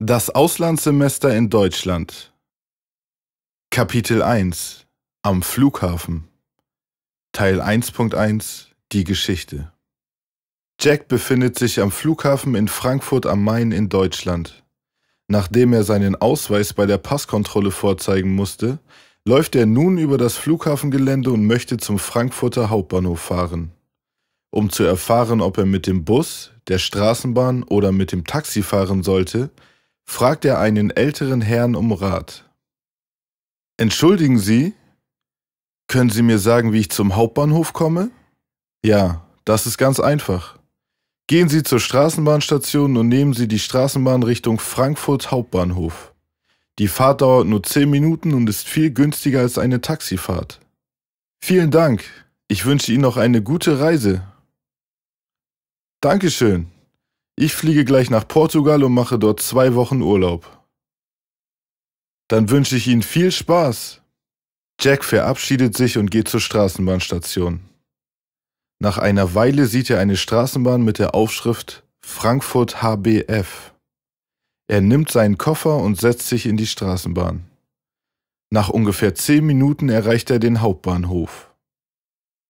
Das Auslandssemester in Deutschland Kapitel 1 Am Flughafen Teil 1.1 Die Geschichte Jack befindet sich am Flughafen in Frankfurt am Main in Deutschland. Nachdem er seinen Ausweis bei der Passkontrolle vorzeigen musste, läuft er nun über das Flughafengelände und möchte zum Frankfurter Hauptbahnhof fahren. Um zu erfahren, ob er mit dem Bus, der Straßenbahn oder mit dem Taxi fahren sollte, fragt er einen älteren Herrn um Rat. Entschuldigen Sie, können Sie mir sagen, wie ich zum Hauptbahnhof komme? Ja, das ist ganz einfach. Gehen Sie zur Straßenbahnstation und nehmen Sie die Straßenbahn Richtung Frankfurt Hauptbahnhof. Die Fahrt dauert nur 10 Minuten und ist viel günstiger als eine Taxifahrt. Vielen Dank. Ich wünsche Ihnen noch eine gute Reise. Dankeschön. Ich fliege gleich nach Portugal und mache dort zwei Wochen Urlaub. Dann wünsche ich Ihnen viel Spaß. Jack verabschiedet sich und geht zur Straßenbahnstation. Nach einer Weile sieht er eine Straßenbahn mit der Aufschrift Frankfurt HBF. Er nimmt seinen Koffer und setzt sich in die Straßenbahn. Nach ungefähr zehn Minuten erreicht er den Hauptbahnhof.